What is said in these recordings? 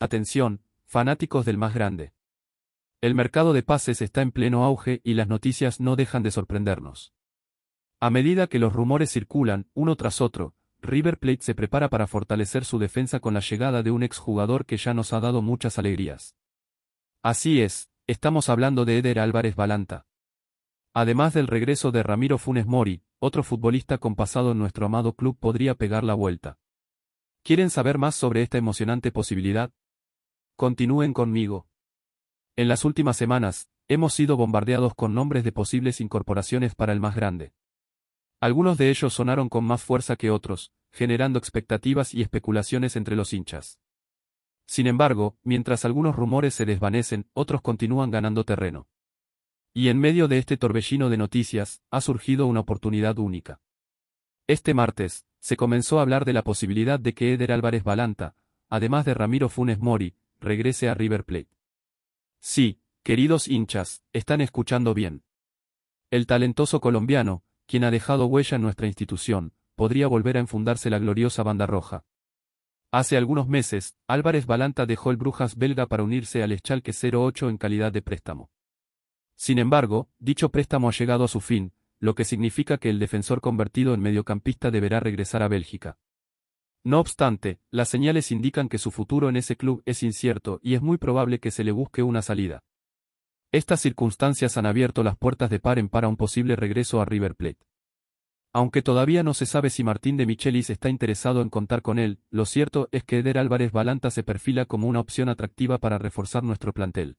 Atención, fanáticos del más grande. El mercado de pases está en pleno auge y las noticias no dejan de sorprendernos. A medida que los rumores circulan, uno tras otro, River Plate se prepara para fortalecer su defensa con la llegada de un exjugador que ya nos ha dado muchas alegrías. Así es, estamos hablando de Eder Álvarez Balanta. Además del regreso de Ramiro Funes Mori, otro futbolista con pasado en nuestro amado club podría pegar la vuelta. ¿Quieren saber más sobre esta emocionante posibilidad? Continúen conmigo. En las últimas semanas, hemos sido bombardeados con nombres de posibles incorporaciones para el más grande. Algunos de ellos sonaron con más fuerza que otros, generando expectativas y especulaciones entre los hinchas. Sin embargo, mientras algunos rumores se desvanecen, otros continúan ganando terreno. Y en medio de este torbellino de noticias, ha surgido una oportunidad única. Este martes, se comenzó a hablar de la posibilidad de que Eder Álvarez Balanta, además de Ramiro Funes Mori, regrese a River Plate. Sí, queridos hinchas, están escuchando bien. El talentoso colombiano, quien ha dejado huella en nuestra institución, podría volver a enfundarse la gloriosa banda roja. Hace algunos meses, Álvarez Balanta dejó el Brujas belga para unirse al Eschalque 08 en calidad de préstamo. Sin embargo, dicho préstamo ha llegado a su fin, lo que significa que el defensor convertido en mediocampista deberá regresar a Bélgica. No obstante, las señales indican que su futuro en ese club es incierto y es muy probable que se le busque una salida. Estas circunstancias han abierto las puertas de Paren para un posible regreso a River Plate. Aunque todavía no se sabe si Martín de Michelis está interesado en contar con él, lo cierto es que Eder Álvarez Balanta se perfila como una opción atractiva para reforzar nuestro plantel.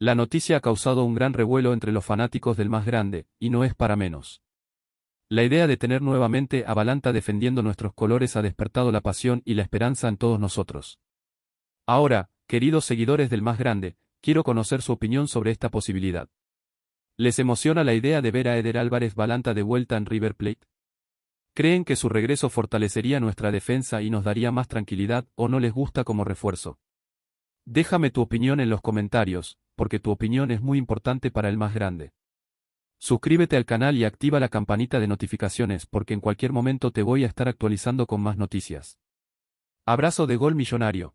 La noticia ha causado un gran revuelo entre los fanáticos del más grande, y no es para menos. La idea de tener nuevamente a Balanta defendiendo nuestros colores ha despertado la pasión y la esperanza en todos nosotros. Ahora, queridos seguidores del más grande, quiero conocer su opinión sobre esta posibilidad. ¿Les emociona la idea de ver a Eder Álvarez Balanta de vuelta en River Plate? ¿Creen que su regreso fortalecería nuestra defensa y nos daría más tranquilidad o no les gusta como refuerzo? Déjame tu opinión en los comentarios, porque tu opinión es muy importante para el más grande. Suscríbete al canal y activa la campanita de notificaciones porque en cualquier momento te voy a estar actualizando con más noticias. Abrazo de gol millonario.